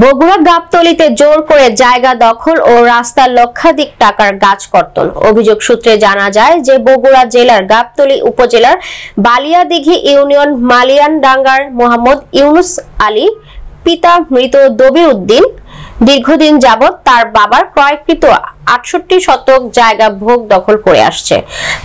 বগুড়া গাবতলিতে জোর করে জায়গা দখল ও রাস্তার লক্ষাধিক টাকার গাছ কর্তন অভিযোগ সূত্রে জানা যায় যে বগুড়া জেলার গাবতলি উপজেলার বালিয়াদিঘি ইউনিয়ন ডাঙ্গার মোহাম্মদ ইউনুস আলী পিতা মৃত দবির উদ্দিন দীর্ঘদিন যাবৎ তার বাবার ক্রয়কৃত আটষট্টি শতক জায়গা ভোগ দখল করে আসছে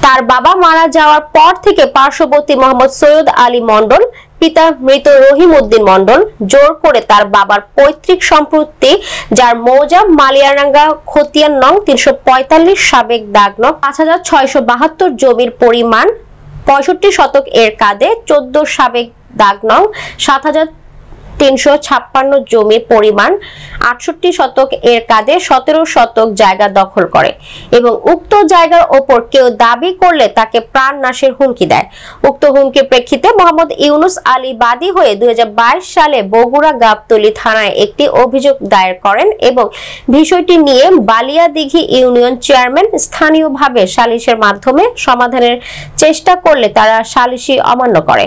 তার বাবা মারা যাওয়ার পর থেকে পার্শ্ববর্তী মোহাম্মদ সৈয়দ আলী মন্ডল পিতা মৃত রহিম উদ্দিন মন্ডল জোর করে তার বাবার পৈতৃক সম্পত্তি যার মৌজা মালিয়ারাঙ্গা খতিয়ান নং তিনশো পঁয়তাল্লিশ সাবেক দাগ নং পাঁচ হাজার ছয়শো বাহাত্তর জমির পরিমাণ পঁয়ষট্টি শতক এর কাঁধে চোদ্দ সাবেক দাগ নং সাত হাজার তিনশো জমি পরিমাণ আটষট্টি শতক এর কাজে সতেরো শতক জায়গা দখল করে এবং উক্ত জায়গার ওপর কেউ দাবি করলে তাকে প্রাণ নাশের হুমকি দেয় উক্ত হুমকির প্রেক্ষিতে মোহাম্মদ ইউনুস আলী বাদী হয়ে দুই সালে বগুড়া থানায় একটি অভিযোগ দায়ের করেন এবং বিষয়টি নিয়ে বালিয়াদিঘি ইউনিয়ন চেয়ারম্যান স্থানীয়ভাবে সালিশের মাধ্যমে সমাধানের চেষ্টা করলে তারা সালিশি অমান্য করে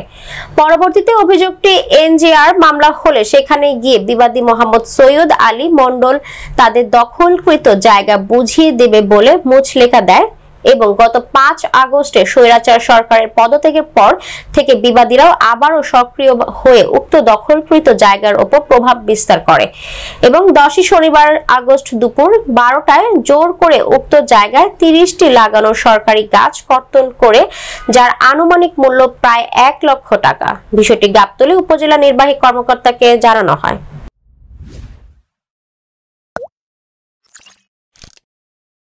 পরবর্তীতে অভিযোগটি এনজিআর মামলা হলে সেখানে গিয়ে বিবাদী মোহাম্মদ সৈয়দ আলী মন্ডল তাদের দখলকৃত জায়গা বুঝিয়ে দেবে বলে মুচলেখা দেয় এবং গত পাঁচ আগস্টে স্বৈরাচার সরকারের পদত্যাগের পর থেকে বিবাদীরাও আবারও সক্রিয় হয়ে উক্ত দখলকৃত জায়গার ওপর প্রভাব বিস্তার করে এবং দশই শনিবার আগস্ট দুপুর বারোটায় জোর করে উক্ত জায়গায় তিরিশটি লাগানো সরকারি গাছ কর্তন করে যার আনুমানিক মূল্য প্রায় এক লক্ষ টাকা বিষয়টি গাবতলী উপজেলা নির্বাহী কর্মকর্তাকে জানানো হয়